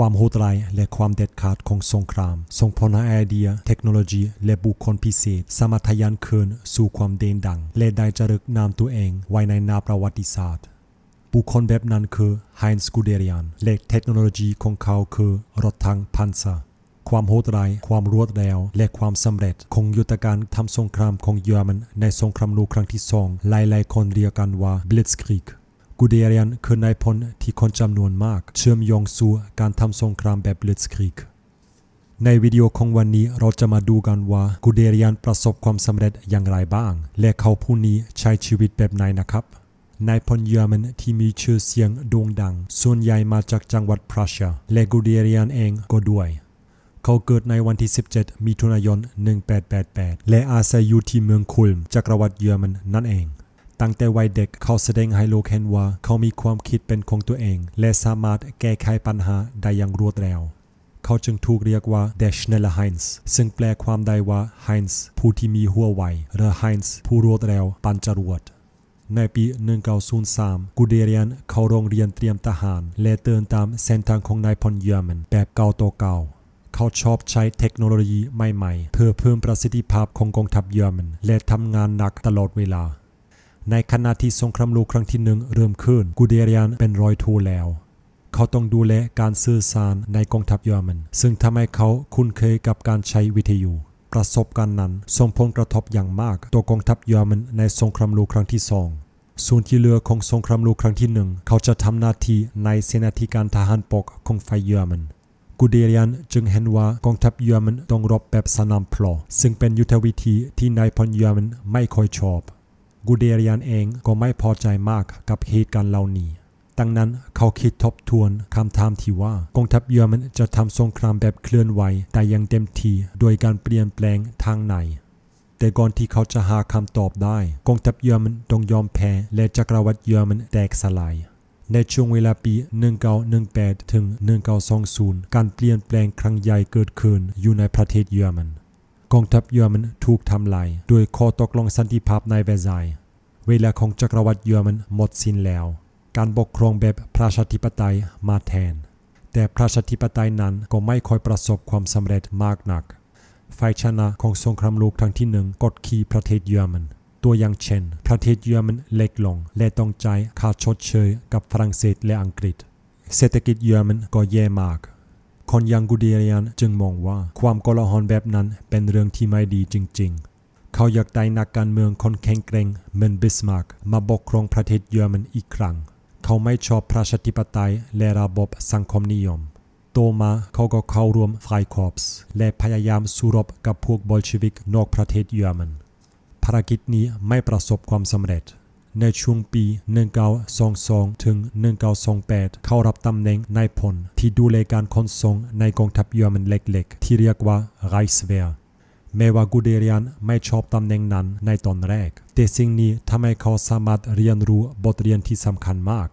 ความโหดร้ายและความเด็ดขาดของสงครามส่งผลให้ไอเดีย เทคโนโลยี และบุคคลพิเศษสามารถทะยานเคืนสู่ความเด่นดัง และได้จารึกนามตัวเองไว้ในนาประวัติศาสตร์บุคคลแบบนั้นคือไฮน์สกูเดเรียนและเทคโนโลยีของเขาคือรถถังพันซาความโหดร้ายความรวดเร็ว และความสำเร็จของยุทธการทำสงครามของเยอรมันในสงครามโลกครั้งที่สองหลายๆคนเรียกกันว่าบลิ t ส k r i e กูเดเรียนคือนายพลที่คนจำนวนมาก เชื่อมโยงสู่การทำสงครามแบบเลิดสครีกในวิดีโอของวันนี้เราจะมาดูกันว่ากูเดเรียนประสบความสำเร็จอย่างไรบ้าง และเขาผู้นี้ใช้ชีวิตแบบไหนนะครับ นายพลเยอรมันที่มีชื่อเสียง โด่งดัง ส่วนใหญ่มาจากจังหวัดพรัสเซียและกูเดเรียนเองก็ด้วย เขาเกิดในวันที่ 17มิถุนายน 1888 และอาศัยอยู่ที่เมืองคุลมจักรวรรดิเยอรมันนั่นเองตั้งแต่วัยเด็กเขาแสดงให้โลกเห็นว่าเขามีความคิดเป็นของตัวเองและสามารถแก้ไขปัญหาได้อย่างรวดเร็วเขาจึงถูกเรียกว่าเ e ช schnelle Heinz ซึ่งแปลความได้ว่า Heinz ผู้ที่มีหัวไวหรือ Heinz ผู้รวดเร็วปัญจรวด ในปี 1903 กูเดเรียนเขาโรงเรียนเตรียมทหารและเตือนตามเส้นทางของนายพลเยอรมันแบบเก่าตเก่า เขาชอบใช้เทคโนโลยีใหม่ๆเพื่อเพิ่มประสิทธิภาพของกองทัพเยอรมัน และทำงานหนักตลอดเวลาในขณะที่สงครามโลกครั้งที่หนึ่งเริ่มขึ้นกูเดรียนเป็นรอยทูแล้ว เขาต้องดูแลการสื่อสารในกองทัพเยอรมัน ซึ่งทำให้เขาคุ้นเคยกับการใช้วิทยุประสบการณ์นั้นส่งผลกระทบอย่างมากต่อกองทัพเยอรมัน ในสงครามโลกครั้งที่สองส่วนที่เหลือของสงครามโลกครั้งที่หนึ่งเขาจะทำหน้าที่ในเสนาธิการทหารปกของฝ่ายเยอรมันกูเดรียนจึงเห็นว่ากองทัพเยอรมันต้องรบแบบสนามพลอ ซึ่งเป็นยุทธวิธีที่นายพลเยอรมันไม่ค่อยชอบกูเดรียนเองก็ไม่พอใจมากกับเหตุการณ์เหล่านี้ ดังนั้นเขาคิดทบทวนคำถามที่ว่ากองทัพเยอรมันจะทำสงครามแบบเคลื่อนไหวแต่ยังเต็มทีโดยการเปลี่ยนแปลงทางไหน แต่ก่อนที่เขาจะหาคำตอบได้ กองทัพเยอรมันต้องยอมแพ้และจักรวรรดิเยอรมันแตกสลาย ในช่วงเวลาปี 1918ถึง1920 การเปลี่ยนแปลงครั้งใหญ่เกิดขึ้นอยู่ในประเทศเยอรมันกองทัพเยอรมันถูกทำลายโดยข้อตกลงสันติภาพในเวร์ซเวลาของจักรวรรดิเยอรมันหมดสิ้นแล้ว การปกครองแบบประชาธิปไตยมาแทน แต่ประชาธิปไตยนั้นก็ไม่ค่อยประสบความสำเร็จมากนักฝ่ายชนะของสงครามโลกครั้งที่หนึ่งกดขี่ประเทศเยอรมัน ตัวอย่างเช่น ประเทศเยอรมันเล็กลง และต้องจ่ายค่าชดเชยกับฝรั่งเศสและอังกฤษ เศรษฐกิจเยอรมันก็แย่มากคนยังกูเดียนจึงมองว่า ความกลาหลแบบนั้นเป็นเรื่องที่ไม่ดีจริง ๆ เขาอยากได้นักการเมืองคนแข็งแกร่งเหมือนบิสมาร์ก มาปกครองประเทศเยอรมันอีกครั้ง เขาไม่ชอบประชาธิปไตยและระบบสังคมนิยม โตมาเขาก็เข้าร่วมฝ่ายคอปส์และพยายามสู้รบกับพวกบอลชีวิกนอกประเทศเยอรมันภารกิจนี้ไม่ประสบความสำเร็จในช่วงปี 1922 ถึง 1928 เข้ารับตำแหน่งนายพลที่ดูแลการขนส่งในกองทัพเยอรมันเล็กๆ ที่เรียกว่าไรส์เวร์แม้ว่ากูเดเรียนไม่ชอบตำแหน่งนั้นในตอนแรก แต่สิ่งนี้ทำให้เขาสามารถเรียนรู้บทเรียนที่สำคัญมาก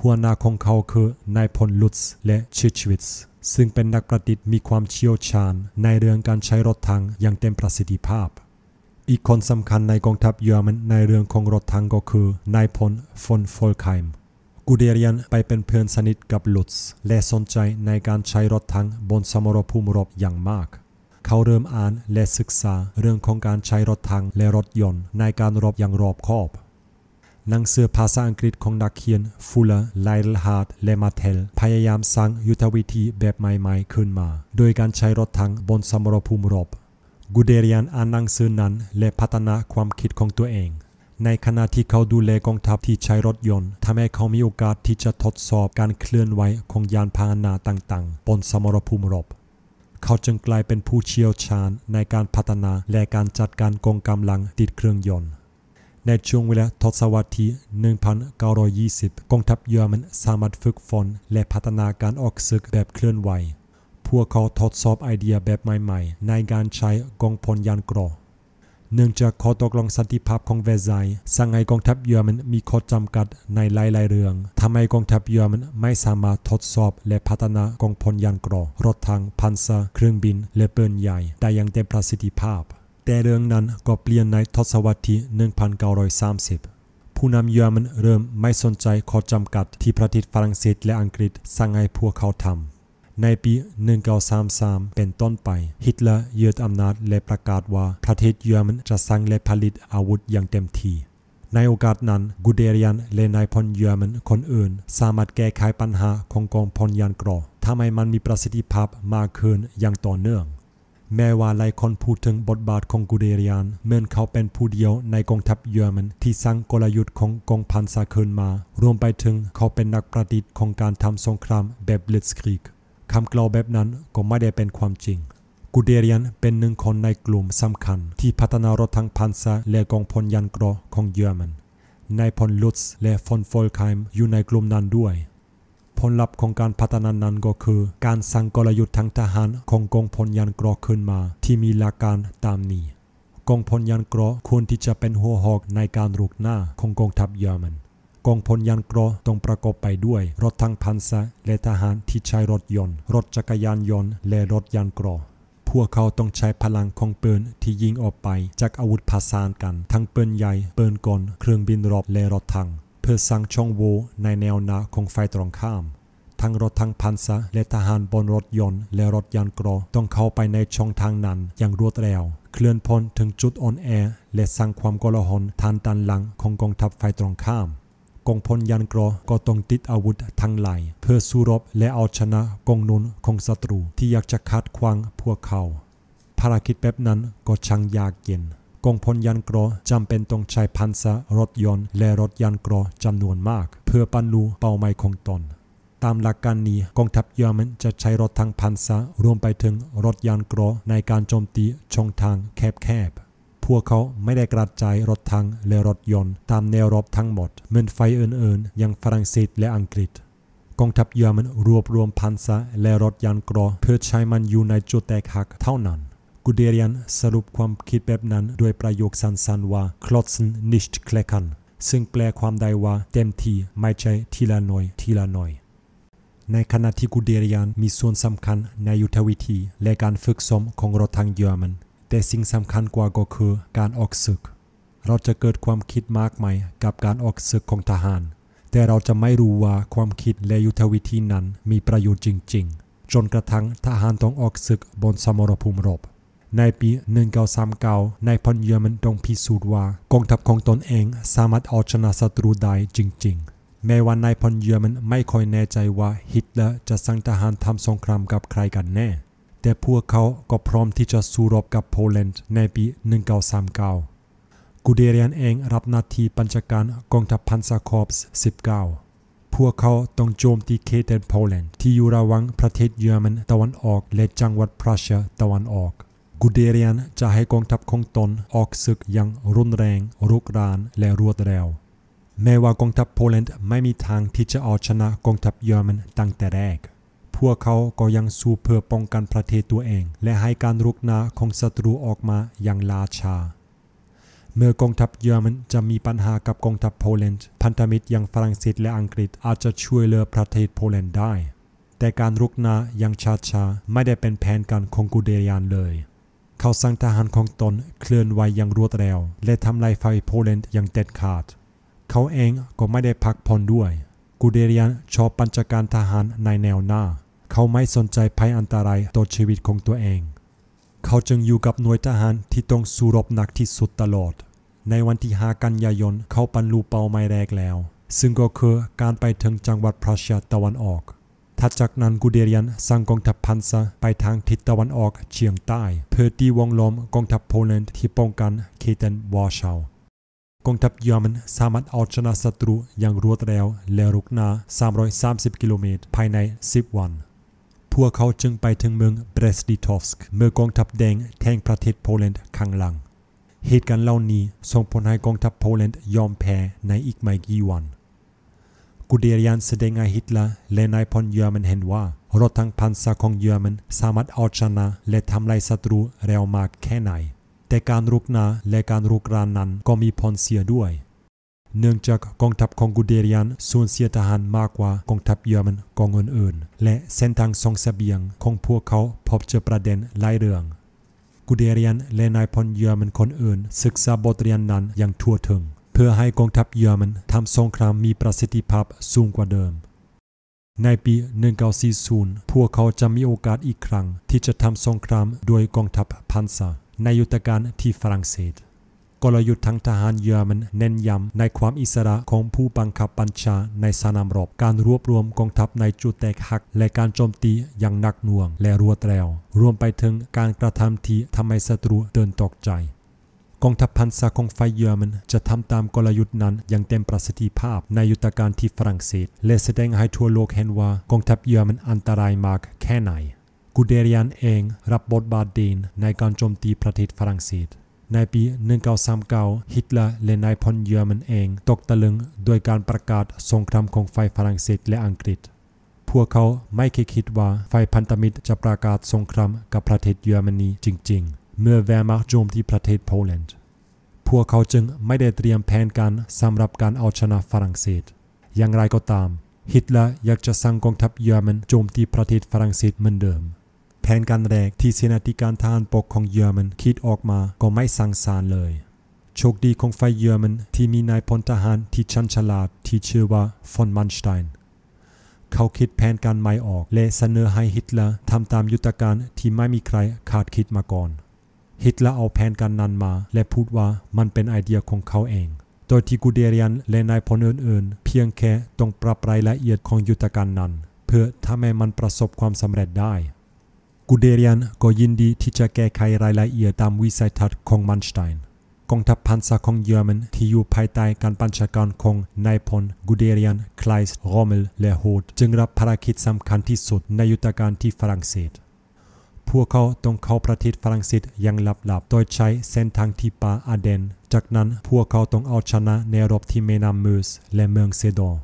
หัวหน้าของเขาคือนายพลลุตส์และชิชวิตซ์ ซึ่งเป็นนักประดิษฐ์มีความเชี่ยวชาญในเรื่องการใช้รถถังอย่างเต็มประสิทธิภาพอีกคนสำคัญในกองทัพเยอรมันในเรื่องของรถทังก็คือนายพลฟอนฟอลไคมกูเดเรียนไปเป็นเพื่อนสนิทกับลุตส์และสนใจในการใช้รถทังบนสมรภูมิรบอย่างมาก เขาเริ่มอ่านและศึกษาเรื่องของการใช้รถทังและรถยนต์ในการรบอย่างรอบคอบหนังสือภาษาอังกฤษของนักเขียนฟูลเลอร์ไลเลฮาร์ดและมาเทลพยายามสร้างยุทธวิธีแบบใหม่ๆขึ้นมาโดยการใช้รถทังบนสมรภูมิรบกูเดเรียนอ่านหนังสือนั้นและพัฒนาความคิดของตัวเอง ในขณะที่เขาดูแลกองทัพที่ใช้รถยนต์ทำให้เขามีโอกาสที่จะทดสอบการเคลื่อนไหวของยานพาหนะต่างๆ บนสมรภูมิรบ เขาจึงกลายเป็นผู้เชี่ยวชาญในการพัฒนาและการจัดการกองกำลังติดเครื่องยนต์ ในช่วงเวลาทศวรรษที่ 1920 กองทัพเยอรมันสามารถฝึกฝนและพัฒนาการออกศึกแบบเคลื่อนไหววกเขาทดสอบไอเดียแบบใหม่ๆ ในการใช้กองพลยานเกราะ เนื่องจากข้อตกลงสันติภาพของเวซา์สั่งให้กองทัพเยอรมันมีข้อจำกัดในหลายๆเรื่อง ทำให้กองทัพเยอรมันไม่สามารถทดสอบและพัฒนากองพลยานเกราะรถถังพันซอ์เครื่องบิน และปืนใหญ่ได้อย่างเต็มประสิทธิภาพ แต่เรื่องนั้นก็เปลี่ยนในทศวรรษที่ 1930 ผู้นำเยอรมันเริ่มไม่สนใจข้อจำกัดที่ประเทศฝรั่งเศสและอังกฤษสั่งให้พวกเขาทำในปี 1933 เป็นต้นไป ฮิตเลอร์ยึดอำนาจและประกาศว่าประเทศเยอรมันจะสร้างและผลิตอาวุธอย่างเต็มที่ ในโอกาสนั้นกูเดรียนและนายพลเยอรมันคนอื่น สามารถแก้ไขปัญหาของกองพลยานกรอทำให้มันมีประสิทธิภาพมากขึ้นอย่างต่อเนื่อง แม้ว่าหลายคนพูดถึงบทบาทของกูเดรียนเมือนเขาเป็นผู้เดียวในกองทัพเยอรมัน ที่สร้างกลยุทธ์ของกองพันซาเคินมารวมไปถึงเขาเป็นนักประดิษฐ์ของการทำสงครามแบบบลสคริกคำกล่าวแบบนั้นก็ไม่ได้เป็นความจริง กูเดเรียนเป็นหนึ่งคนในกลุ่มสำคัญที่พัฒนารถทางพันซาและกองพลยันกรอของเยอรมันนายพลลุตซ์และฟอนฟอลไคม์อยู่ในกลุ่มนั้นด้วย ผลลัพธ์ของการพัฒนานั้นก็คือการสร้างกลยุทธ์ทางทหารของกองพลยันกรอขึ้นมาที่มีหลักการตามนี้กองพลยันกรอควรที่จะเป็นหัวหอกในการรุกหน้าของกองทัพเยอรมันกองพลยันกรต้องประกอบไปด้วยรถทั้งพันซะและทหารที่ใช้รถยนต์ รถจักรยานยนต์และรถยันกรพวกเขาต้องใช้พลังของปืนที่ยิงออกไปจากอาวุธผาสานกัน ทั้งปืนใหญ่ปืนกลเครื่องบินรบและรถถังเพื่อสร้างช่องโหว่ในแนวหน้าของฝ่ายตรงข้าม ทั้งรถทั้งพันซะและทหารบนรถยนต์และรถยานกรอต้องเข้าไปในช่องทางนั้นอย่างรวดเร็วเคลื่อนพลถึงจุดอ่อนแอและสร้างความกลาหลทานตันหลังของกองทัพฝ่ายตรงข้ามกองพลยันกรอก็ต้องติดอาวุธทั้งหลายเพื่อสู้รบและเอาชนะกองนุนของศัตรูที่อยากจะคัดควางพวกเขา ภารกิจแบบนั้นก็ช่างยากเย็นกองพลยันกรอจำเป็นต้องใช้พันธะรถยนต์และรถยันกรอจำนวนมากเพื่อปัรรลุเป้าหมายของตน ตามหลักการนี้กองทัพเยอรมันจะใช้รถทางพันธะรวมไปถึงรถยันกรอในการโจมตีช่องทางแคบพวกเขาไม่ได้กระจายรถทังและรถยนต์ ตามแนวรบทั้งหมดเหมือนไฟอื่นๆอย่างฝรั่งเศสและอังกฤษ กองทัพเยอรมันรวบรวมพันธะและรถยานกรอเพื่อใช้มันอยู่ในจุดแตกหักเท่านั้นกูเดรียนสรุปความคิดแบบนั้นด้วยประโยคสั้นๆว่า klotzen nicht kleckern ซึ่งแปลความได้ว่าเต็มที่ไม่ใช่ทีละหน่อยทีละหน่อย ในขณะที่กูเดรียนมีส่วนสำคัญในยุทธวิธี และการฝึกซ้อมของรถทางเยอรมันแต่สิ่งสำคัญกว่าก็คือการออกศึก เราจะเกิดความคิดมากมายกับการออกศึกของทหาร แต่เราจะไม่รู้ว่าความคิดและยุทธวิธีนั้นมีประโยชน์จริงๆ จนกระทั่งทหารต้องออกศึกบนสมรภูมิรบในปี 1939นายพลเยอรมันต้องพิสูจน์ว่ากองทัพของตนเองสามารถเอาชนะศัตรูได้จริงๆแม้ว่านายพลเยอรมันไม่ค่อยแน่ใจว่าฮิตเลอร์จะสั่งทหารทำสงครามกับใครกันแน่แต่พวกเขาก็พร้อมที่จะสู้รบกับโปแลนด์ในปี 1939กูเดเรียนเองรับหน้าที่ปัญชาการกองทัพพันซาคอปส์19 พวกเขาต้องโจมตีเคเดนโปแลนด์ที่อยู่ระหว่างประเทศเยอรมันตะวันออกและจังหวัดพรัสเซียตะวันออกกูเดเรียนจะให้กองทัพของตนออกศึกอย่างรุนแรงรุกรานและรวดเร็ว แม้ว่ากองทัพโปแลนด์ไม่มีทางที่จะเอาชนะกองทัพเยอรมันตั้งแต่แรกวกเขาก็ยังสู้เพื่อป้องกันประเทศตัวเอง และให้การรุกนาของศัตรูออกมาอย่างลาชา เมื่อกองทัพเยอรมันจะมีปัญหากับกองทัพโปแลนด์ พันธมิตรอย่างฝรั่งเศสและอังกฤษอาจจะช่วยเหลือประเทศโปแลนด์ได้ แต่การรุกนาอย่างชาชาไม่ได้เป็นแผนการของกูเดียนเลย เขาสั่งทหารของตนเคลื่อนไหวอย่างรวดเร็วและทำลายไฟโปแลนด์อย่างเด็ดขาด เขาเองก็ไม่ได้พักผ่อนด้วย กูเดรียนชอบปัญจาการทหารในแนวหน้าเขาไม่สนใจภัยอันตรายต่อชีวิตของตัวเอง เขาจึงอยู่กับหน่วยทหารที่ต้องสู้รบหนักที่สุดตลอด ในวันที่ากันยายน เขาบรรลุเป้าหมายแรกแล้ว ซึ่งก็คือการไปถึงจังหวัดพรัสเซียตะวันออกถัดจากนั้นกูเดรียนสั่งกองทัพพันซะไปทางทิศตะวันออกเฉียงใต้ เพื่อตีวงล้อมกองทัพโปแลนด์ที่ป้องกันเคเทนวอร์ชาวกองทัพเยอรมันสามารถเอาชนะศัตรูอย่างรวดเร็วและรุกนา330 กิโลเมตร ภายใน 10 วันพวกเขาจึงไปถึงเมืองเบรสติทอฟสก์เมื่อกองทัพแดงแทงประเทศโปแลนด์ข้างหลัง เหตุการณ์เหล่านี้ส่งผลให้กองทัพโปแลนด์ยอมแพ้ในอีกไม่กี่วันกูเดียรียันแสดงให้ฮิตเลอร์และนายพลเยอรมันเห็นว่า รถทั้งพันซาของเยอรมันสามารถเอาชนะและทำลายศัตรูเร็วมากแค่ไหน แต่การรุกนาและการรุกรานนั้นก็มีผลเสียด้วยเนื่องจากกองทัพของกูเดรียนสูญเสียทหารมากกว่ากองทัพเยอรมันกองอื่นๆและเส้นทางสองสเสบียงของพวกเขาพบเจอประเด็นหลายเรื่องกูเดรียนและนายพลเยอรมันคนอื่น ศึกษาบทเรียนนั้นอย่างทั่วถึง เพื่อให้กองทัพเยอรมันทำสงครามมีประสิทธิภาพสูงกว่าเดิม ในปี 1940 พวกเขาจะมีโอกาสอีกครั้งที่จะทำสงครามโดยกองทัพพันซาในยุทธการที่ฝรั่งเศสกลยุทธ์ทางทหารเยอรมันเน้นย้ำในความอิสระของผู้บังคับบัญชาในสนามรบ การรวบรวมกองทัพในจุดแตกหักและการโจมตีอย่างหนักหน่วงและรวดเร็วรวมไปถึงการกระทำที่ทำให้ศัตรูเดินตกใจ กองทัพพันซาของไฟเยอรมัน จะทำตามกลยุทธ์นั้นอย่างเต็มประสิทธิภาพในยุทธการที่ฝรั่งเศส และแสดงให้ทั่วโลกเห็นว่า กองทัพเยอรมันอันตรายมากแค่ไหนกูเดเรียนเองรับบทบาทเด่นในการโจมตีประเทศฝรั่งเศสในปี 1939 ฮิตเลอร์และนายพลเยอรมันเองตกตะลึงด้วยการประกาศสงครามของฝ่ายฝรั่งเศสและอังกฤษ พวกเขาไม่เคยคิดว่าฝ่ายพันธมิตรจะประกาศสงครามกับประเทศเยอรมนีจริงๆ เมื่อแวร์มาร์โจมที่ประเทศโปแลนด์ พวกเขาจึงไม่ได้เตรียมแผนการสำหรับการเอาชนะฝรั่งเศส อย่างไรก็ตาม ฮิตเลอร์อยากจะสั่งกองทัพเยอรมันโจมตีประเทศฝรั่งเศสเหมือนเดิมแผนการแรกที่เสนาธิการทหารปกของเยอรมันคิดออกมาก็ไม่สังสารเลย โชคดีของฝ่ายเยอรมันที่มีนายพลทหารที่ชันฉลาดที่ชื่อว่าฟอนมันสไตน์ เขาคิดแผนการใหม่ออกและเสนอให้ฮิตเลอร์ทำตามยุทธการที่ไม่มีใครคาดคิดมาก่อน ฮิตเลอร์เอาแผนการนั้นมาและพูดว่ามันเป็นไอเดียของเขาเอง โดยที่กูเดรียนและนายพลอื่นๆเพียงแค่ต้องปรับรายละเอียดของยุทธการนั้นเพื่อทำให้มันประสบความสำเร็จได้กูเดเรียนก็ยินดีที่จะแก้ไขรายละเอียดตามวิสัยทัศน์ของมันสไตน์กองทัพพันซาของเยอรมันที่อยู่ภายใต้การบัญชาการของนายพลกูเดเรียนคลายส์รอมเมลและโฮดจึงรับภารกิจสำคัญที่สุดในยุทธการที่ฝรั่งเศสพวกเขาต้องเข้าประเทศฝรั่งเศสอย่างลับๆโดยใช้เส้นทางที่ป่าอาเดนจากนั้นพวกเขาต้องเอาชนะในรบที่เมนาเมูสและเมืองเซดอน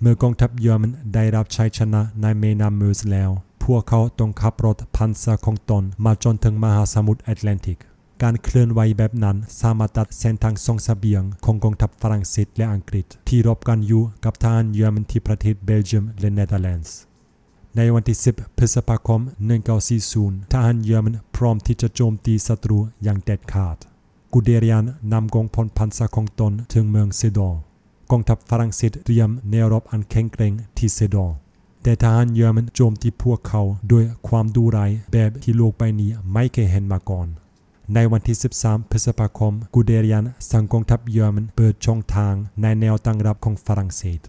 เมื่อกองทัพเยอรมันได้รับชัยชนะในเมนาเมูสแล้วพวกเขาต้องขับรถพันซาของตนมาจนถึงมหาสมุทรแอตแลนติก การเคลื่อนไหวแบบนั้นสามารถตัดเส้นทางส่งสเสบียงของกองทัพฝรั่งเศสและอังกฤษที่รบกันอยู่กับทหารเยอรมันที่ประเทศเบลเยียมและเนเธอร์แลนด์ในวันที่ 10พฤษภาคม 1940ทหารเยอรมันพร้อมที่จะโจมตีศัตรูอย่างเด็ดขาดกูเดรียนนำกองพลพันซาของตนถึงเมืองเซดอกองทัพฝรั่งเศสเตรียมแนวรบอันแข็งแกร่งที่เซดอแต่ทหารเยอรมันโจมตีพวกเขาด้วยความดุร้ายแบบที่โลกใบนี้ไม่เคยเห็นมาก่อน ในวันที่ 13 พฤษภาคมกูเดรียนสั่งกองทัพเยอรมันเปิดช่องทางในแนวตั้งรับของฝรั่งเศส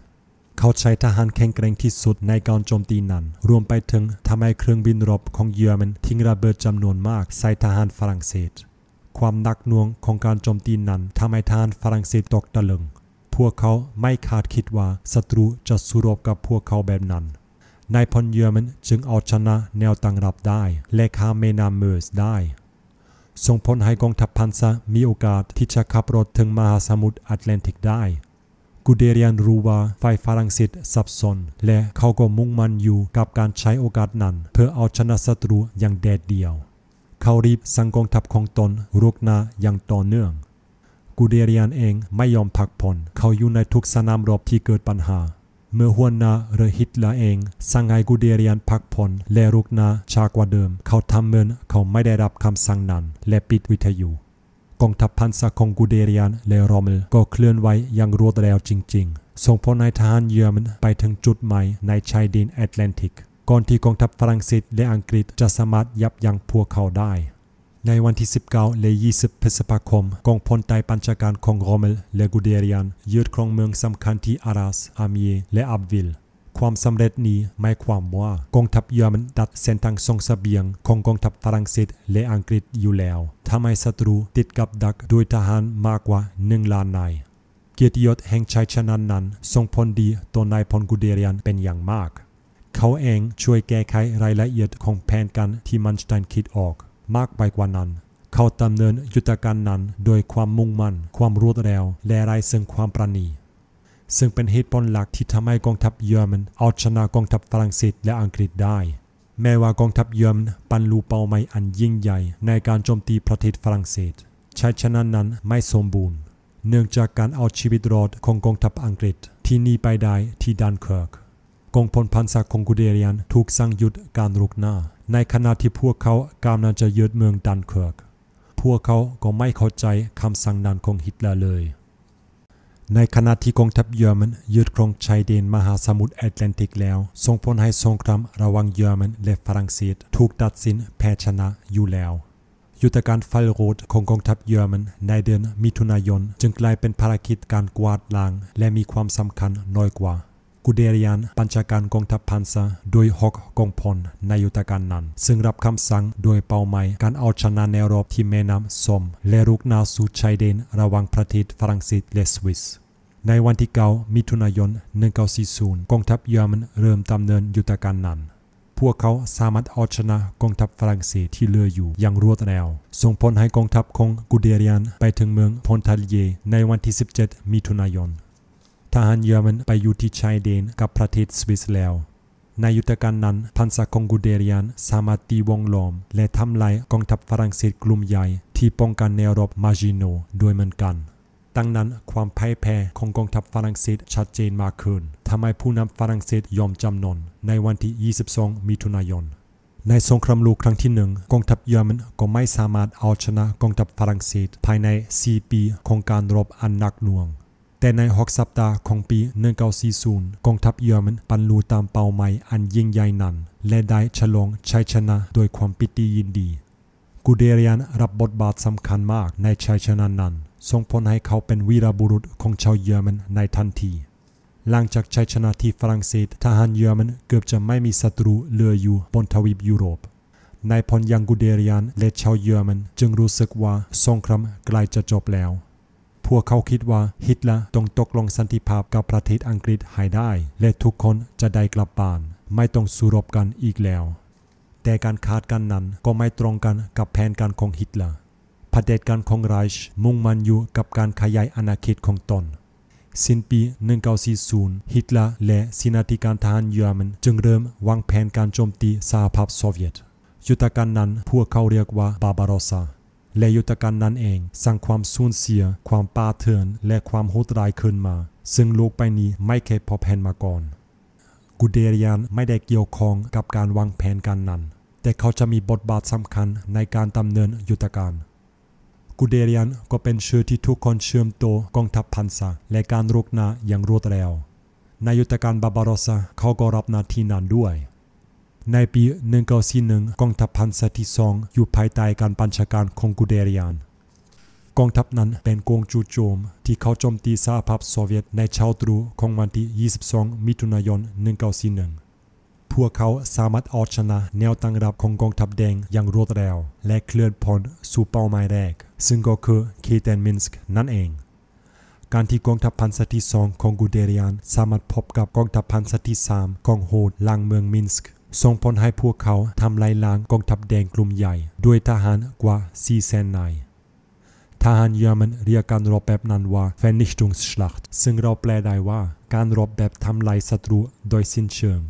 เขาใช้ทหารแข็งแกร่งที่สุดในการโจมตีนั้น รวมไปถึงทำให้เครื่องบินรบของเยอรมันทิ้งระเบิดจำนวนมากใส่ทหารฝรั่งเศส ความหนักหน่วงของการโจมตีนั้นทำให้ทหารฝรั่งเศสตกตะลึง พวกเขาไม่คาดคิดว่าศัตรูจะสู้รบกับพวกเขาแบบนั้นนายพลเยอรมันจึงเอาชนะแนวตั้งรับได้และข้ามแม่น้ำเมอร์สได้ ส่งผลให้กองทัพพันซามีโอกาสที่จะขับรถถึงมหาสมุทรแอตแลนติกได้ กูเดเรียนรู้ว่าฝ่ายฝรั่งเศสสับสน และเขาก็มุ่งมั่นอยู่กับการใช้โอกาสนั้นเพื่อเอาชนะศัตรูอย่างเด็ดเดี่ยว เขารีบสั่งกองทัพของตนรุกนาอย่างต่อเนื่อง กูเดเรียนเองไม่ยอมพักผ่อนเขาอยู่ในทุกสนามรบที่เกิดปัญหาเมื่อหัวหน้าหรือฮิตเลอร์เอง สั่งให้กูเดรียนพักผ่อนและรุกนาชากว่าเดิม เขาทำเหมือนเขาไม่ได้รับคำสั่งนั้น และปิดวิทยุ กองทัพพันธ์ของกูเดรียนและรอมลก็เคลื่อนไหวอย่างรวดเร็วจริงๆ ส่งพลนายทหารเยอรมันไปถึงจุดหมายในชายแดนแอตแลนติก ก่อนที่กองทัพฝรั่งเศสและอังกฤษจะสามารถยับยั้งพวกเขาได้ในวันที่19และ20พฤษภาคมกองพลไตปัญชาการของโรเมลและกูเดเรียนยึดครองเมืองสำคัญที่อาราสอามีและอับวิลความสำเร็จนี้หมายความว่ากองทัพเยอรมันดัดเส้นทางส่งสเสบียงของกองทัพฝรั่งเศสและอังกฤษอยู่แล้วทำให้ศัตรูติดกับดักโดยทหารมากกว่า1ล้านนายเกียรติยศแห่งชัยชนะนั้นส่งผลดีต่อนายพลกูเดเรียนเป็นอย่างมากเขาเองช่วยแก้ไขรายละเอียดของแผนการที่มันสไตน์คิดออกมากไปกว่านั้น เขาดำเนินยุทธการนั้นโดยความมุ่งมั่น ความรวดเร็วและไร้ซึ่งความประณี ซึ่งเป็นเหตุผลหลักที่ทำให้กองทัพเยอรมัน เอาชนะกองทัพฝรั่งเศสและอังกฤษได้ แม้ว่ากองทัพเยอรมันปรรลุเป้าหมายอันยิ่งใหญ่ในการโจมตีประเทศฝรั่งเศสชัยชนะนั้นไม่สมบูรณ์ เนื่องจากการเอาชีวิตรอดของกองทัพอังกฤษที่นี่ไปได้ที่ดันเคิร์กกองพลพันศักดิ์ของกูเดเรียนถูกสั่งหยุดการรุกหน้าในขณะที่พวกเขากำลังจะยึดเมืองดันเคิร์กพวกเขาก็ไม่เข้าใจคำสั่งนั้นของฮิตเลอร์เลย ในขณะที่กองทัพเยอรมันยึดครองชายแดนมหาสมุทรแอตแลนติกแล้วส่งผลให้สงครามระหว่างเยอรมันและฝรั่งเศสถูกตัดสินแพ้ชนะอยู่แล้ว ยุทธการฟัลโรดของกองทัพเยอรมันในเดือนมิถุนายนจึงกลายเป็นภารกิจการกวาดล้างและมีความสำคัญน้อยกว่ากูเดรียนปัญชาการกองทัพพันซาโดยฮอกกองพลในยุตาการนั้น ซึ่งรับคำสั่งโดยเป้าหมายการเอาชนะในรอบที่แม่น้ำสม และรุกนาสู่ชายเดนระหว่างประเทศฝรั่งเศสและสวิส ในวันที่ 9 มิถุนายน 1940 กองทัพเยอรมันเริ่มดำเนินยุทธการนั้น พวกเขาสามารถเอาชนะกองทัพฝรั่งเศสที่เลืออยู่อย่างรวดเร็ว ส่งผลให้กองทัพของกูเดรียนไปถึงเมืองพอนทาเลียในวันที่ 17มิถุนายนทหารเยอรมันไปอยู่ที่ชายแดนกับประเทศสวิสแล้ว ในยุทธการนั้นพันศคงกูเดเรียนสามารถตีวงล้อมและทำลายกองทัพฝรั่งเศสกลุ่มใหญ่ที่ป้องกันในรบมาจิโนด้วยเหมือนกันดังนั้นความพ่ายแพ้ของกองทัพฝรั่งเศสชัดเจนมากขึ้นทำให้ผู้นำฝรั่งเศสยอมจำนนในวันที่ 22 มิถุนายนในสงครามโลกครั้งที่หนึ่งกองทัพเยอรมันก็ไม่สามารถเอาชนะกองทัพฝรั่งเศสภายใน4ปีของการรบอันหนักหน่วงแต่ในหกสัปดาห์ของปี 1940 กองทัพเยอรมันบรรลุตามเป้าหมายอันยิ่งใหญ่นั้น และได้ฉลองชัยชนะโดยความปิติยินดี กูเดเรียนรับบทบาทสำคัญมากในชัยชนะนั้นส่งผลให้เขาเป็นวีรบุรุษของชาวเยอรมันในทันที หลังจากชัยชนะที่ฝรั่งเศส ทหารเยอรมันเกือบจะไม่มีศัตรูเหลืออยู่บนทวีปยุโรปนายพลยังกูเดเรียนและชาวเยอรมันจึงรู้สึกว่าสงครามใกล้จะจบแล้วพวกเขาคิดว่าฮิตเลอร์ต้องตกลงสันติภาพกับประเทศอังกฤษให้ได้ และทุกคนจะได้กลับบ้านไม่ต้องสู้รบกันอีกแล้ว แต่การขาดกันนั้นก็ไม่ตรงกันกับแผนการของฮิตเลอร์ประเด็จการของไรช์มุ่งมันอยู่กับการขยายอาณาเขตของตน สิ้นปี 1940 ฮิตเลอร์และสินาธิการทหารเยอรมันจึงเริ่มวางแผนการโจมตีสหภาพโซเวียตยุทธการนั้นพวกเขาเรียกว่าบาบารอซาและยุทธการนั้นเองสร้างความสูญเสียความปาเถื่อนและความโหดร้ายขึ้นมา ซึ่งโลกใบนี้ไม่เคยพบเห็นมาก่อนกูเดรียนไม่ได้เกี่ยวข้องกับการวางแผนการนั้น แต่เขาจะมีบทบาทสำคัญในการดำเนินยุทธการกูเดรียนก็เป็นชื่อที่ทุกคนเชื่อมโตกองทัพพันซาและการรุกนาอย่างรวดเร็วในยุทธการบาบารอสาเขาก็รับหน้าที่นั้นด้วยในปี 1941กองทัพพันธ์ที่สองอยู่ภายใต้การบัญชาการของกูเดรียน กองทัพนั้นเป็นกองจู่โจมที่เขาโจมตีสหภาพโซเวียตในเช้าตรู่ของวันที่ 22 มิถุนายน 1941พวกเขาสามารถเอาชนะแนวตั้งรับของกองทัพแดงอย่างรวดเร็วและเคลื่อนพลสู่เป้าหมายแรก ซึ่งก็คือเคเตนมินสก์นั่นเอง การที่กองทัพพันธ์ที่สองของกูเดรียนสามารถพบกับกองทัพพันธ์ที่สามของโฮดลังเมืองมินสก์ส่งผลให้พวกเขาทำลายล้างกองทัพแดงกลุ่มใหญ่ด้วยทหารกว่า4แสนนายทหารเยอรมันเรียกการรบแบบนั้นว่า Vernichtungsschlacht ซึ่งเราแปลได้ว่าการรบแบบทำลายศัตรูโดยสิ้นเชิง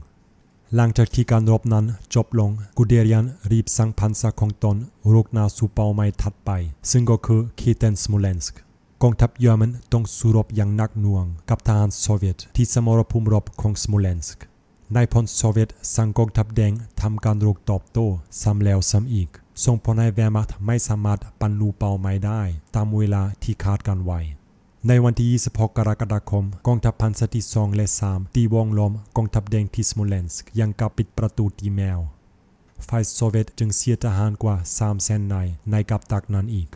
หลังจากที่การรบนั้นจบลงกูเดรียนรีบสั่งพันศาของตนรุกนาสู่เป้าหมายถัดไป ซึ่งก็คือคีเทนสโมเลนสก์กองทัพเยอรมันต้องสู้รบอย่างหนักหน่วงกับทหารโซเวียตที่สมรภูมิรบของสโมเลนสก์นายพลโซเวียตสังกองทัพแดงทำการรุกตอบโต้ซ้ำแล้วซ้ำอีก ส่งผลให้แวร์มาร์ไม่สามารถปันลูเป้าหมายได้ตามเวลาที่คาดการไว้ ในวันที่26กรกฎาคมกองทัพพันธ์ทสองและ3ตีวงล้อมกองทัพแดงที่สมุลเลนสก์ยังกับปิดประตูตีแมว ฝ่ายโซเวียตจึงเสียทหารกว่า3แสนนายในกับตักนั้นอีก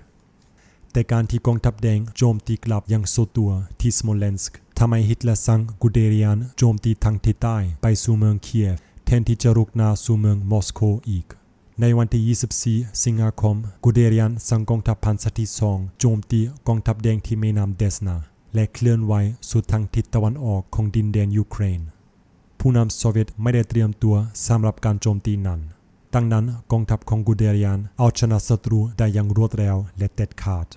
แต่การที่กองทัพแดงโจมตีกลับยังสุดตัวที่สมุลเลนสก์ทำไมฮิตเลอร์สั่งกูเดเรียนโจมตีทางทิศใต้ไปสู่เมืองเคียฟแทนที่จะรุกนาสู่เมืองมอสโกอีก ในวันที่ 24 สิงหาคมกูเดเรียนสั่งกองทัพพันธุ์ที่สองโจมตีกองทัพแดงที่ไม่นำเดสนา และเคลื่อนไหวสู่ทางทิศตะวันออกของดินแดนยูเครนผู้นำโซเวียตไม่ได้เตรียมตัวสำหรับการโจมตีนั้นดังนั้นกองทัพของกูเดเรียนเอาชนะศัตรูได้อย่างรวดเร็วและเด็ดขาด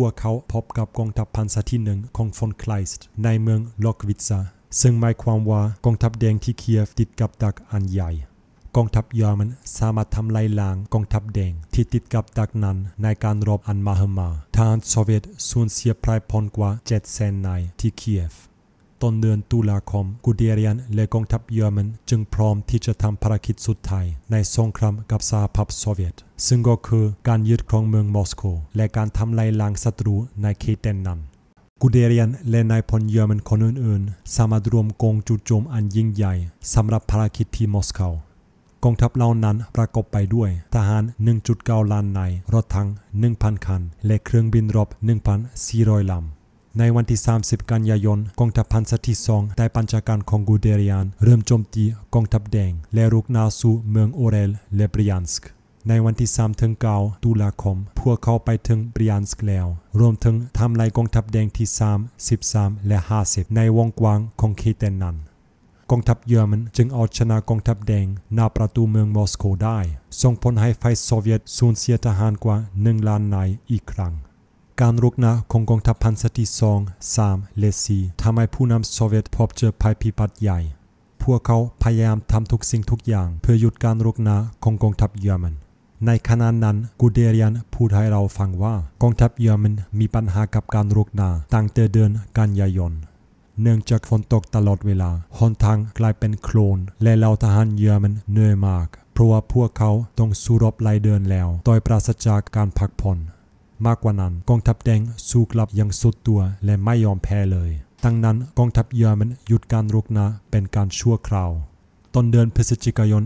พวกเขาพบกับกองทัพพันซาที่หนึ่งของฟอนไคลส์ในเมืองล็อกวิตซาซึ่งหมายความว่ากองทัพแดงที่เคียฟติดกับดักอันใหญ่ กองทัพเยอรมันสามารถทำลายล้าง กองทัพแดงที่ติดกับดักนั้นในการรบอันมาหมาทหารโซเวียตสูญเสียพลายพลกว่า7แสนนายที่เคียฟต้นเดือนตุลาคม กูเดียเรียนและกองทัพเยอรมันจึงพร้อมที่จะทำภารกิจสุดท้ายในสงครามกับสหภาพโซเวียต ซึ่งก็คือการยึดครองเมืองมอสโก และการทำลายล้างศัตรูในเขตแดนนั้นกูเดเรียนและนายพลเยอรมันคนอื่นๆ สามารถรวมกองจู่โจมอันยิ่งใหญ่สำหรับภารกิจที่มอสโกกองทัพเหล่านั้นประกอบไปด้วย ทหาร 1.9 ล้านนายรถถัง 1,000 คัน และเครื่องบินรบ 1,400 ลำในวันที่ 30 กันยายน กองทัพพันธ์ที่สองใต้ปัญชาการของกูเดรียนเริ่มโจมตีกองทัพแดงและรุกนาสู่เมืองโอเรลและบริยันสก์ในวันที่3ถึง9ตุลาคมพวกเขาไปถึงบริยันสก์แล้ว รวมถึงทำลายกองทัพแดงที่3 13 และ 50 ในวงกว้างของเคเตนนันกองทัพเยอรมันจึงเอาชนะกองทัพแดงหน้าประตูเมืองมอสโกได้ ส่งผลให้ฝ่ายโซเวียตสูญเสียทหารกว่า1ล้านนายอีกครั้งการรุกนาของกองทัพพันสที่สองสามเละสี่ทำให้ผู้นำโซเวียตพบเจอภัยพิบัติใหญ่พวกเขาพยายามทำทุกสิ่งทุกอย่างเพื่อหยุดการรุกนาของกองทัพเยอรมัน ในขณะนั้นกูเดรียนพูดให้เราฟังว่ากองทัพเยอรมันมีปัญหากับการรุกนาตั้งแต่เดือนกันยายนเนื่องจากฝนตกตลอดเวลาหนทางกลายเป็นโคลน และเหล่าทหารเยอรมันเหนื่อยมาก เพราะว่าพวกเขาต้องสู้รบหลายเดือนแล้วโดยปราศจากการพักผ่อนมากกว่านั้นกองทัพแดงสู้กลับอย่างสุดตัวและไม่ยอมแพ้เลย ดังนั้นกองทัพเยอรมันหยุดการรุกนาเป็นการชั่วคราว ตอนเดือนพฤศจิกายน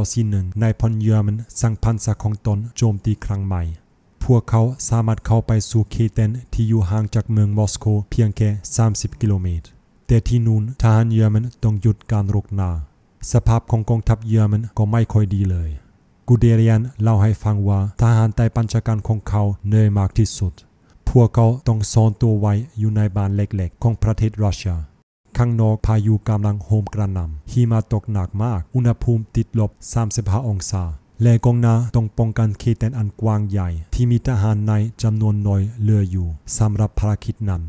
1941 นายพลเยอรมันสั่งพันศักของตนโจมตีครั้งใหม่ พวกเขาสามารถเข้าไปสู่เคเตนที่อยู่ห่างจากเมืองมอสโกเพียงแค่ 30 กิโลเมตร แต่ที่นูนนทหารเยอรมันต้องหยุดการรุกนา สภาพของกองทัพเยอรมันก็ไม่ค่อยดีเลยกูเดเรียนเล่าให้ฟังว่าทหารไต้ปัญชาการของเขาเหนื่อยมากที่สุด พวกเขาต้องซ่อนตัวไว้อยู่ในบ้านเล็กๆ ของประเทศรัสเซีย ข้างนอกพายุกำลังโหมกระหน่ำ หิมะตกหนักมาก อุณหภูมิติดลบ35องศา และกองนาต้องป้องกันเขตแดนอันกว้างใหญ่ ที่มีทหารในจำนวนน้อยเหลืออยู่ สำหรับภารกิจนั้น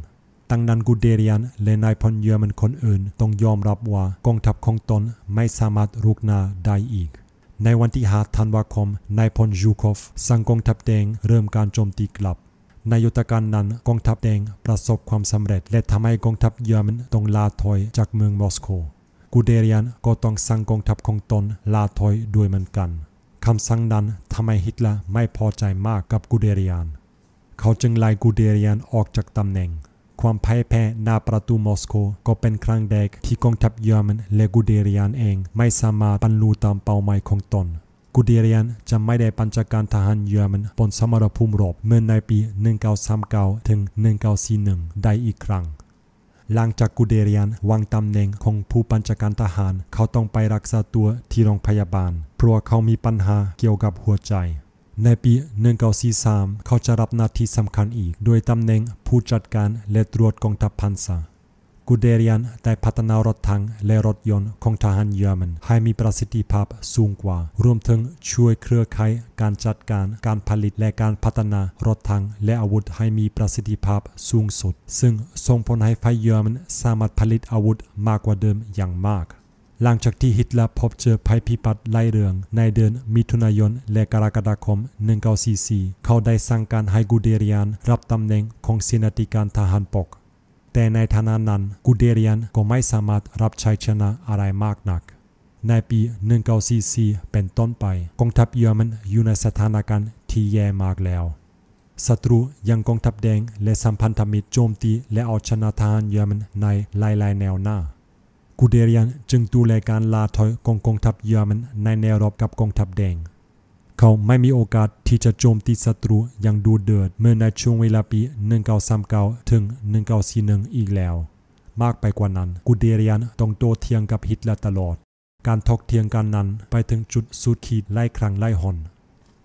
ตั้งนั้นกูเดเรียนและนายพลเยอรมันคนอื่นต้องยอมรับว่ากองทัพของตนไม่สามารถรุกนาได้อีกในวันที่าธันวาคม นายพลยูคอฟสั่งกองทัพแดงเริ่มการโจมตีกลับ ในยุทธการนั้นกองทัพแดงประสบความสำเร็จ และทำให้กองทัพเยอรมันต้องลาถอยจากเมืองมอสโก กูเดเรียนก็ต้องสั่งกองทัพของตนลาถอยด้วยเหมือนกันคำสั่งนั้นทำให้ฮิตเลอร์ไม่พอใจมากกับกูเดเรียน เขาจึงไล่กูเดเรียนออกจากตำแหน่งความพ่ายแพ้หน้าประตูมอสโกก็เป็นครั้งแรกที่กองทัพเยอรมันและกูเดเรียนเองไม่สามารถบรรลุตามเป้าหมายของตนกูเดเรียนจะไม่ได้ปัญจาการทหารเยอรมันบนสมรภูมิรบเมื่อในปี 1939ถึง1941 ได้อีกครั้งหลังจากกูเดเรียนวางตำแหน่งของผู้ปัญจการทหารเขาต้องไปรักษาตัวที่โรงพยาบาลเพราะเขามีปัญหาเกี่ยวกับหัวใจในปี 1943 เขาจะรับหน้าที่สำคัญอีกโดยตำแหน่งผู้จัดการและตรวจกองทัพพันซากูเดรียนได้พัฒนารถถังและรถยนต์ของทหารเยอรมันให้มีประสิทธิภาพสูงกว่า รวมถึงช่วยเครือข่ายการจัดการการผลิตและการพัฒนารถถังและอาวุธให้มีประสิทธิภาพสูงสุด ซึ่งส่งผลให้ฝ่ายเยอรมันสามารถผลิตอาวุธมากกว่าเดิมอย่างมากหลังจากที่ฮิตเลอร์พบเจอภัยพิบัติไล่เรือง ในเดือนมิถุนายนและกรกฎาคม1944เขาได้สั่งการให้กูเดรียนรับตำแหน่งของเสนาธิการทหารปก แต่ในฐานะนั้นกูเดรียนก็ไม่สามารถรับใช้ชนะอะไรมากนัก ในปี 1944เป็นต้นไปกองทัพเยอรมันอยู่ในสถานการณ์ที่แย่มากแล้วศัตรูยังกองทัพแดงและสัมพันธมิตรโจมตี และเอาชนะทหารเยอรมันในหลายๆ แนวหน้ากูเดเรียนจึงดูแลการลาถอยกองกองทัพเยอรมันในแนวรอบกับกองทัพแดง เขาไม่มีโอกาสที่จะโจมตีศัตรูอย่างดูเดือดเมื่อในช่วงเวลาปี1939ถึง1941อีกแล้ว มากไปกว่านั้นกูเดเรียนต้องโตเทียงกับฮิตเลอร์ตลอด การทอกเทียงกันนั้นไปถึงจุดสุดขีดไล่ครั้งไล่หอน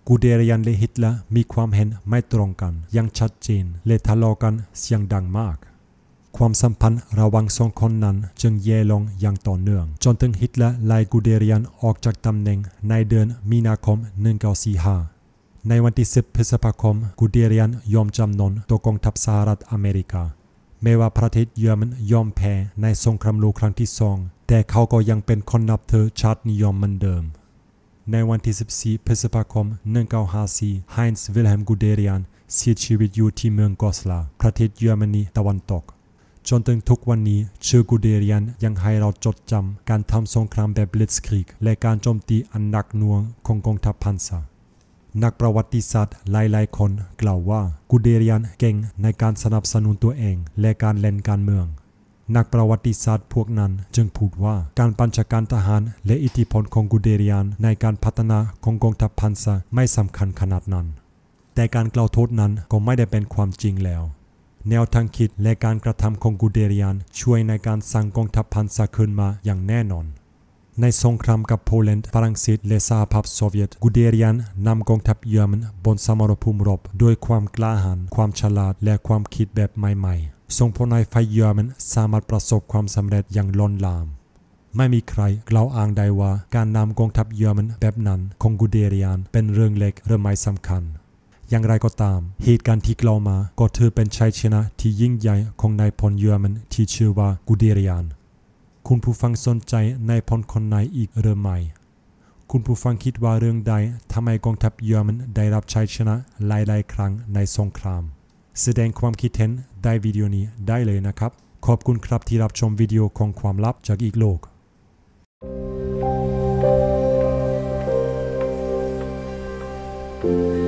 กูเดเรียนและฮิตเลอร์มีความเห็นไม่ตรงกันอย่างชัดเจนและทะเลาะกันเสียงดังมากความสัมพันธ์ระหว่างสองคนนั้นจึงแย่ลงอย่างต่อเนื่องจนถึงฮิตเลอร์ไลกูเดเรียนออกจากตำแหน่งในเดือนมีนาคม 1945 ในวันที่ 10 พฤษภาคมกูเดเรียนยอมจำนนต่อกองทัพสหรัฐอเมริกา แม้ว่าประเทศเยอรมันยอมแพ้ในสงครามโลกครั้งที่สอง แต่เขาก็ยังเป็นคนนับถือชาตินิยมเหมือนเดิม ในวันที่ 14พฤษภาคม 1954ไฮนส์วิลเฮมกูเดเรียนเสียชีวิตอยู่ที่เมืองกอสลาประเทศเยอรมนีตะวันตกจนถึงทุกวันนี้ชื่อกูเดเรียนยังให้เราจดจำการทำสงครามแบบเลสครีกและการโจมตีอันหนักหน่วงของกองทัพพันซานักประวัติศาสตร์หลาย ๆคนกล่าวว่ากูเดเรียนเก่งในการสนับสนุนตัวเองและการเล่นการเมือง นักประวัติศาสตร์พวกนั้นจึงพูดว่าการปัญชาการทหารและอิทธิพลของกูเดเรียนในการพัฒนาของกองทัพพันซาไม่สำคัญขนาดนั้น แต่การกล่าวโทษนั้นก็ไม่ได้เป็นความจริงแล้วแนวทางคิดและการกระทำของกูเดเรียนช่วยในการสร้างกองทัพพันธซาคืนมาอย่างแน่นอน ในสงครามกับโปแลนด์ฝรั่งเศสและสหภาพโซเวียตกูเดเรียนนำกองทัพเยอรมันบนสมรภูมิรบด้วยความกล้าหาญความฉลาดและความคิดแบบใหม่ๆส่งผลให้ฝ่ายเยอรมันสามารถประสบความสำเร็จอย่างล้นหลาม ไม่มีใครกล่าวอ้างได้ว่าการนำกองทัพเยอรมันแบบนั้นของกูเดเรียนเป็นเรื่องเล็กหรือไม่สำคัญอย่างไรก็ตาม เหตุการณ์ที่กล่าวมาก็ถือเป็นชัยชนะที่ยิ่งใหญ่ของนายพลเยอรมันที่ชื่อว่ากูเดริยานคุณผู้ฟังสนใจนายพลคนไหนอีกเรือหม่ คุณผู้ฟังคิดว่าเรื่องใดทำาไมกองทัพเยอรมันได้รับชัยชนะหลายๆ ครั้งในสงคราม แสดงความคิดเห็นได้วิดีโอนี้ได้เลยนะครับ ขอบคุณครับที่รับชมวิดีโอของความลับจากอีกโลก thank you